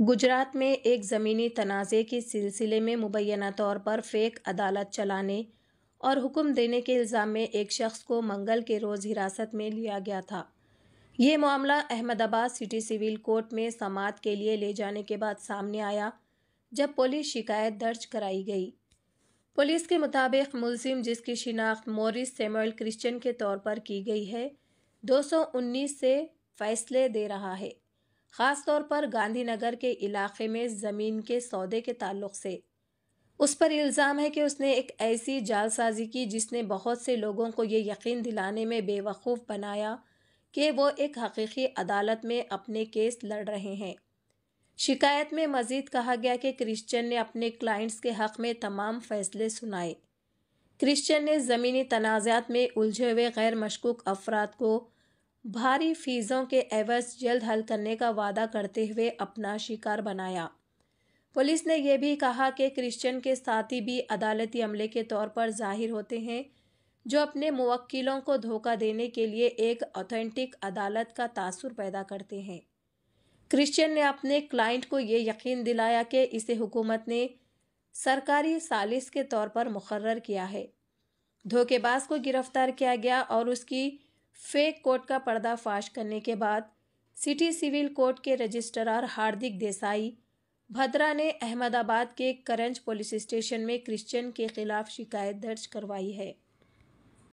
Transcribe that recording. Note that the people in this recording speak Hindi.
गुजरात में एक ज़मीनी तनाज़े के सिलसिले में मुबैना तौर पर फेक अदालत चलाने और हुक्म देने के इल्ज़ाम में एक शख्स को मंगल के रोज़ हिरासत में लिया गया था ये मामला अहमदाबाद सिटी सिविल कोर्ट में समात के लिए ले जाने के बाद सामने आया जब पुलिस शिकायत दर्ज कराई गई पुलिस के मुताबिक मुलिम जिसकी शिनाख्त मोरिस सेमल क्रिश्चियन के तौर पर की गई है 219 से फैसले दे रहा है ख़ास तौर पर गांधीनगर के इलाके में ज़मीन के सौदे के ताल्लुक से उस पर इल्ज़ाम है कि उसने एक ऐसी जालसाजी की जिसने बहुत से लोगों को ये यकीन दिलाने में बेवकूफ़ बनाया कि वो एक हकीकी अदालत में अपने केस लड़ रहे हैं शिकायत में मज़ीद कहा गया कि क्रिश्चियन ने अपने क्लाइंट्स के हक़ में तमाम फ़ैसले सुनाए क्रिश्चियन ने ज़मीनी तनाज़ात में उलझे हुए गैर मशकूक अफराद को भारी फीसों के एवज जल्द हल करने का वादा करते हुए अपना शिकार बनाया पुलिस ने यह भी कहा कि क्रिश्चियन के साथी भी अदालती अमले के तौर पर जाहिर होते हैं जो अपने मुवक्किलों को धोखा देने के लिए एक ऑथेंटिक अदालत का तासुर पैदा करते हैं क्रिश्चियन ने अपने क्लाइंट को ये यकीन दिलाया कि इसे हुकूमत ने सरकारी सालिस के तौर पर मुकर्र किया है धोखेबाज को गिरफ्तार किया गया और उसकी फेक कोर्ट का पर्दाफाश करने के बाद सिटी सिविल कोर्ट के रजिस्ट्रार हार्दिक देसाई भद्रा ने अहमदाबाद के करंज पुलिस स्टेशन में क्रिश्चियन के खिलाफ शिकायत दर्ज करवाई है